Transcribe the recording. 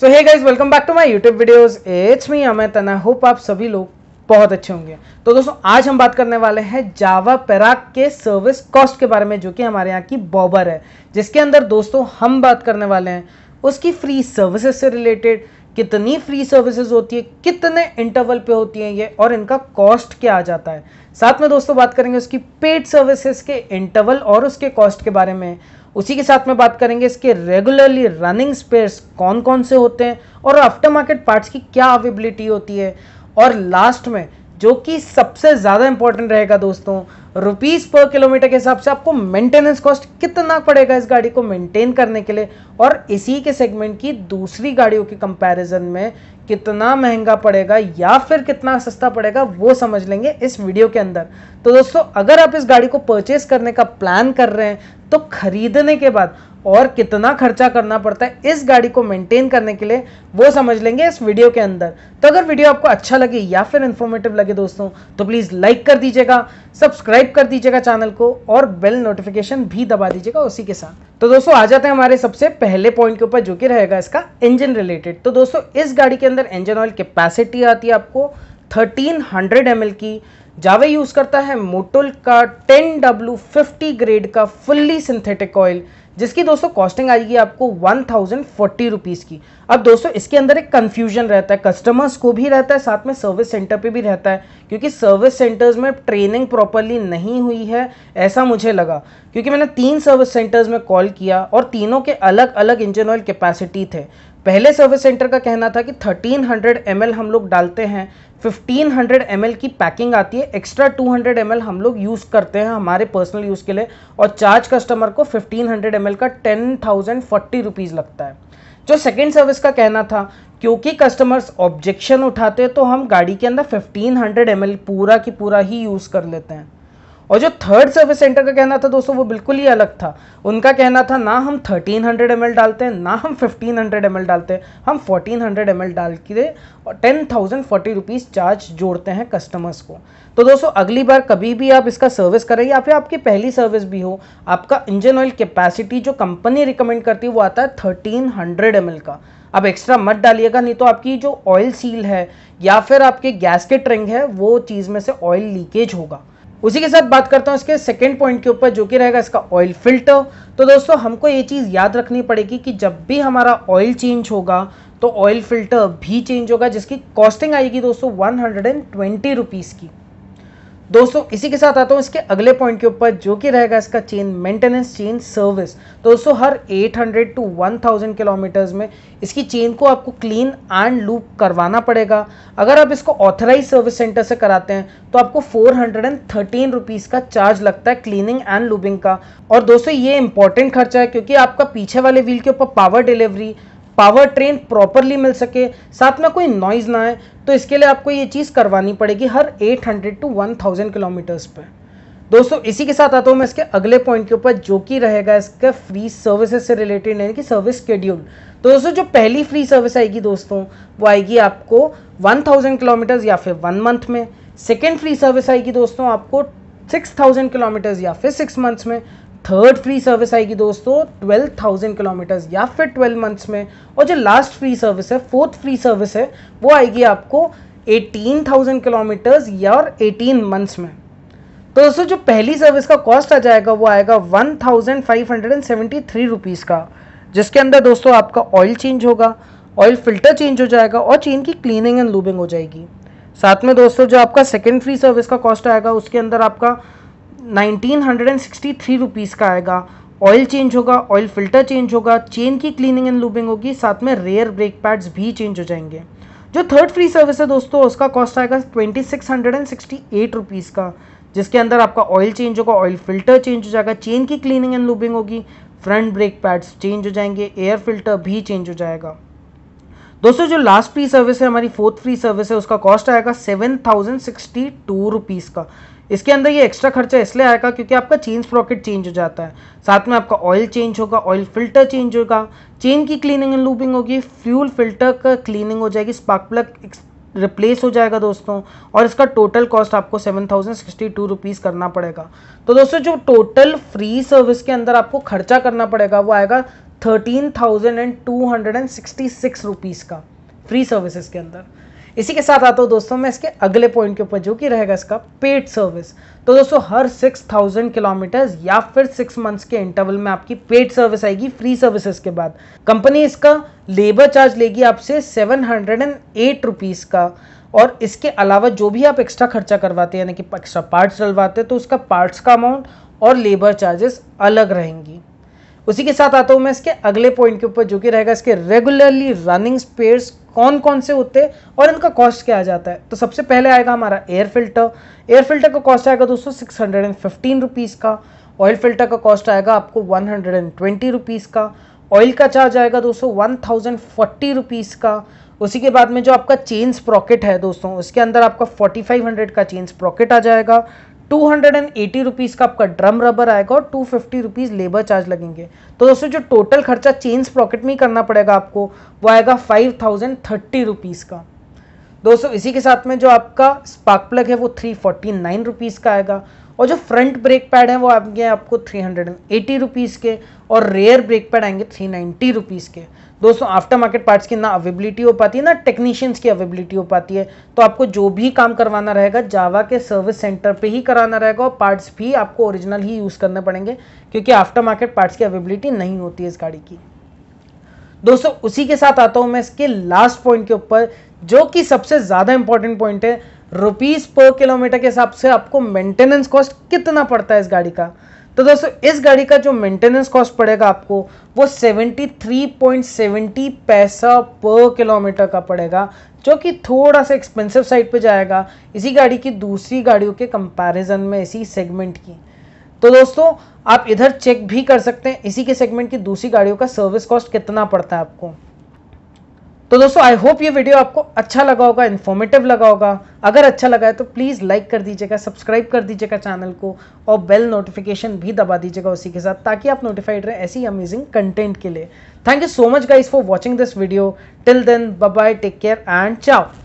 so hey guys welcome back to my YouTube videos it's me Amit and I hope आप सभी लोग बहुत अच्छे होंगे तो दोस्तों आज हम बात करने वाले हैं जावा पैराक के सर्विस कॉस्ट के बारे में जो कि हमारे यहाँ की बॉबर है जिसके अंदर दोस्तों हम बात करने वाले हैं उसकी फ्री सर्विसेज से रिलेटेड कितनी फ्री सर्विसेज होती है कितने इंटरवल पे होती हैं ये और इनका कॉस्ट क्या आ जाता है साथ में दोस्तों बात करेंगे उसकी पेड सर्विसेज के इंटरवल और उसके कॉस्ट के बारे में उसी के साथ में बात करेंगे इसके रेगुलरली रनिंग स्पेयर्स कौन कौन से होते हैं और आफ्टर मार्केट पार्ट्स की क्या अवेबिलिटी होती है और लास्ट में जो कि सबसे ज़्यादा इंपॉर्टेंट रहेगा दोस्तों रुपीज़ पर किलोमीटर के हिसाब से आपको मेंटेनेंस कॉस्ट कितना पड़ेगा इस गाड़ी को मेंटेन करने के लिए और इसी के सेगमेंट की दूसरी गाड़ियों के कंपैरिजन में कितना महंगा पड़ेगा या फिर कितना सस्ता पड़ेगा वो समझ लेंगे इस वीडियो के अंदर तो दोस्तों अगर आप इस गाड़ी को परचेस करने का प्लान कर रहे हैं तो खरीदने के बाद और कितना खर्चा करना पड़ता है इस गाड़ी को मेंटेन करने के लिए वो समझ लेंगे इस वीडियो के अंदर तो अगर वीडियो आपको अच्छा लगे या फिर इंफॉर्मेटिव लगे दोस्तों तो प्लीज़ लाइक कर दीजिएगा सब्सक्राइब सब्सक्राइब कर दीजिएगा चैनल को और बेल नोटिफिकेशन भी दबा दीजिएगा उसी के साथ तो दोस्तों आ जाते हैं हमारे सबसे पहले पॉइंट के ऊपर जो कि रहेगा इसका इंजन रिलेटेड तो दोस्तों इस गाड़ी के अंदर इंजन ऑयल कैपेसिटी आती है आपको 1300 हंड्रेड की जावे यूज़ करता है मोटुल का 10W50 ग्रेड का फुल्ली सिंथेटिक ऑयल जिसकी दोस्तों कॉस्टिंग आएगी आपको वन थाउजेंड फोर्टी रुपीज़ की अब दोस्तों इसके अंदर एक कंफ्यूजन रहता है कस्टमर्स को भी रहता है साथ में सर्विस सेंटर पे भी रहता है क्योंकि सर्विस सेंटर्स में ट्रेनिंग प्रॉपरली नहीं हुई है ऐसा मुझे लगा क्योंकि मैंने तीन सर्विस सेंटर्स में कॉल किया और तीनों के अलग अलग इंजन ऑयल कैपेसिटी थे पहले सर्विस सेंटर का कहना था कि 1300 हंड्रेड हम लोग डालते हैं 1500 हंड्रेड की पैकिंग आती है एक्स्ट्रा 200 हंड्रेड हम लोग यूज़ करते हैं हमारे पर्सनल यूज़ के लिए और चार्ज कस्टमर को 1500 हंड्रेड का टेन थाउजेंड फोर्टी रुपीज़ लगता है जो सेकेंड सर्विस का कहना था क्योंकि कस्टमर्स ऑब्जेक्शन उठाते हैं तो हम गाड़ी के अंदर 1500 हंड्रेड पूरा की पूरा ही यूज़ कर लेते हैं और जो थर्ड सर्विस सेंटर का कहना था दोस्तों वो बिल्कुल ही अलग था उनका कहना था ना हम 1300 हंड्रेड डालते हैं ना हम 1500 हंड्रेड डालते हैं हम 1400 हंड्रेड डाल के और ten thousand forty rupees charge जोड़ते हैं कस्टमर्स को तो दोस्तों अगली बार कभी भी आप इसका सर्विस करें या फिर आपकी पहली सर्विस भी हो आपका इंजन ऑयल कैपेसिटी जो कंपनी रिकमेंड करती है वो आता है थर्टीन हंड्रेड का आप एक्स्ट्रा मत डालिएगा नहीं तो आपकी जो ऑयल सील है या फिर आपके गैस के ट्रिंग है वो चीज़ में से ऑयल लीकेज होगा उसी के साथ बात करता हूँ इसके सेकेंड पॉइंट के ऊपर जो कि रहेगा इसका ऑयल फिल्टर तो दोस्तों हमको ये चीज़ याद रखनी पड़ेगी कि जब भी हमारा ऑयल चेंज होगा तो ऑयल फिल्टर भी चेंज होगा जिसकी कॉस्टिंग आएगी दोस्तों one hundred and twenty rupees की दोस्तों इसी के साथ आता हूँ इसके अगले पॉइंट के ऊपर जो कि रहेगा इसका चेन मेंटेनेंस चेन सर्विस दोस्तों हर 800 टू 1000 किलोमीटर्स में इसकी चेन को आपको क्लीन एंड लूप करवाना पड़ेगा अगर आप इसको ऑथराइज सर्विस सेंटर से कराते हैं तो आपको फोर हंड्रेड का चार्ज लगता है क्लीनिंग एंड लूबिंग का और दोस्तों ये इंपॉर्टेंट खर्चा है क्योंकि आपका पीछे वाले व्हील के ऊपर power delivery power train properly मिल सके साथ में कोई नॉइज़ ना आए तो इसके लिए आपको ये चीज़ करवानी पड़ेगी हर 800 टू वन थाउजेंड किलोमीटर्स पर दोस्तों इसी के साथ आता हूँ मैं इसके अगले पॉइंट के ऊपर जो कि रहेगा इसका फ्री सर्विसेज से रिलेटेड यानी कि सर्विस शेड्यूल तो दोस्तों जो पहली फ्री सर्विस आएगी दोस्तों वो आएगी आपको 1000 किलोमीटर्स या फिर वन मंथ में सेकेंड फ्री सर्विस आएगी दोस्तों आपको 6000 किलोमीटर्स या फिर सिक्स मंथ्स में थर्ड फ्री सर्विस आएगी दोस्तों ट्वेल्व थाउजेंड किलोमीटर्स या फिर ट्वेल्व मंथ्स में और जो लास्ट फ्री सर्विस है फोर्थ फ्री सर्विस है वो आएगी आपको एटीन थाउजेंड किलोमीटर्स या और एटीन मंथ्स में तो दोस्तों जो पहली सर्विस का कॉस्ट आ जाएगा वो आएगा one thousand five hundred and seventy three rupees का जिसके अंदर दोस्तों आपका ऑयल चेंज होगा ऑयल फिल्टर चेंज हो जाएगा और चेन की क्लीनिंग एंड लूबिंग हो जाएगी साथ में दोस्तों जो आपका सेकेंड फ्री सर्विस का कॉस्ट आएगा उसके अंदर आपका 1963 hundred and sixty three rupees का आएगा ऑयल चेंज होगा ऑयल फिल्टर चेंज होगा चेन की क्लीनिंग एंड लूबिंग होगी साथ में रेयर ब्रेक पैड्स भी चेंज हो जाएंगे जो थर्ड फ्री सर्विस है दोस्तों उसका कॉस्ट आएगा twenty six hundred and sixty eight rupees का जिसके अंदर आपका ऑयल चेंज होगा ऑयल फिल्टर चेंज हो जाएगा चेन की क्लीनिंग एंड लूबिंग होगी फ्रंट ब्रेक पैड्स चेंज हो जाएंगे एयर फिल्टर भी चेंज हो जाएगा दोस्तों जो लास्ट फ्री सर्विस है हमारी फोर्थ फ्री सर्विस है उसका कॉस्ट आएगा seven thousand sixty two rupees का इसके अंदर ये एक्स्ट्रा खर्चा इसलिए आएगा क्योंकि आपका चेन स्प्रॉकेट चेंज हो जाता है साथ में आपका ऑयल चेंज होगा ऑयल फिल्टर चेंज होगा चेन की क्लीनिंग एंड लूपिंग होगी फ्यूल फिल्टर का क्लीनिंग हो जाएगी स्पार्क प्लग रिप्लेस हो जाएगा दोस्तों और इसका टोटल कॉस्ट आपको seven thousand sixty two rupees करना पड़ेगा तो दोस्तों जो टोटल फ्री सर्विस के अंदर आपको खर्चा करना पड़ेगा वो आएगा thirteen thousand and two hundred and sixty six rupees का फ्री सर्विसेज के अंदर इसी के साथ आता हूँ दोस्तों मैं इसके अगले पॉइंट के ऊपर जो कि रहेगा इसका पेड सर्विस तो दोस्तों हर सिक्स थाउजेंड किलोमीटर्स या फिर सिक्स मंथ्स के इंटरवल में आपकी पेड सर्विस आएगी फ्री सर्विसेज के बाद कंपनी इसका लेबर चार्ज लेगी आपसे seven hundred and eight rupees का और इसके अलावा जो भी आप एक्स्ट्रा खर्चा करवाते हैं यानी कि एक्स्ट्रा पार्ट्स डलवाते हैं तो उसका पार्ट्स का अमाउंट और लेबर चार्जेस अलग रहेंगी उसी के साथ आता हूँ मैं इसके अगले पॉइंट के ऊपर जो कि रहेगा इसके रेगुलरली रनिंग स्पेयर्स कौन कौन से होते हैं और इनका कॉस्ट क्या आ जाता है तो सबसे पहले आएगा हमारा एयर फिल्टर एयर फिल्टर का कॉस्ट आएगा दोस्तों six hundred and fifteen rupees का ऑयल फिल्टर का कॉस्ट आएगा आपको one hundred and twenty rupees का ऑयल का चार्ज आएगा दोस्तों वन थाउजेंड फोर्टी रुपीज़ का उसी के बाद में जो आपका चेन स्प्रॉकेट है दोस्तों उसके अंदर आपका फोर्टी फाइव हंड्रेड का चेन स्प्रॉकेट आ जाएगा two hundred and eighty rupees का आपका ड्रम रबर आएगा और two fifty rupees labour charge लगेंगे तो दोस्तों जो टोटल खर्चा चेंज प्रॉकेट में ही करना पड़ेगा आपको वो आएगा फाइव थाउजेंड थर्टी रुपीज़ का दोस्तों इसी के साथ में जो आपका स्पार्क प्लग है वो थ्री फोर्टी नाइन रुपीज़ का आएगा और जो फ्रंट ब्रेक पैड है वो गए आपको three hundred and eighty rupees के और रेयर ब्रेक पैड आएंगे थ्री नाइन्टी रुपीज़ के दोस्तों आफ्टर मार्केट पार्ट्स की ना अवेबिलिटी हो पाती है ना टेक्नीशियंस की अवेबिलिटी हो पाती है तो आपको जो भी काम करवाना रहेगा जावा के सर्विस सेंटर पे ही कराना रहेगा और पार्ट्स भी आपको ओरिजिनल ही यूज़ करने पड़ेंगे क्योंकि आफ्टर मार्केट पार्ट्स की अवेबिलिटी नहीं होती है इस गाड़ी की दोस्तों उसी के साथ आता हूँ मैं इसके लास्ट पॉइंट के ऊपर जो कि सबसे ज़्यादा इंपॉर्टेंट पॉइंट है रुपीज पर किलोमीटर के हिसाब से आपको मेंटेनेंस कॉस्ट कितना पड़ता है इस गाड़ी का तो दोस्तों इस गाड़ी का जो मेंटेनेंस कॉस्ट पड़ेगा आपको वो 73.70 पैसा पर किलोमीटर का पड़ेगा जो कि थोड़ा सा एक्सपेंसिव साइड पे जाएगा इसी गाड़ी की दूसरी गाड़ियों के कंपैरिजन में इसी सेगमेंट की तो दोस्तों आप इधर चेक भी कर सकते हैं इसी के सेगमेंट की दूसरी गाड़ियों का सर्विस कॉस्ट कितना पड़ता है आपको तो दोस्तों आई होप ये वीडियो आपको अच्छा लगा होगा इन्फॉर्मेटिव लगा होगा अगर अच्छा लगा है तो प्लीज़ लाइक कर दीजिएगा सब्सक्राइब कर दीजिएगा चैनल को और बेल नोटिफिकेशन भी दबा दीजिएगा उसी के साथ ताकि आप नोटिफाइड रहे ऐसी अमेजिंग कंटेंट के लिए thank you so much guys for watching this video till then bye take care and चाओ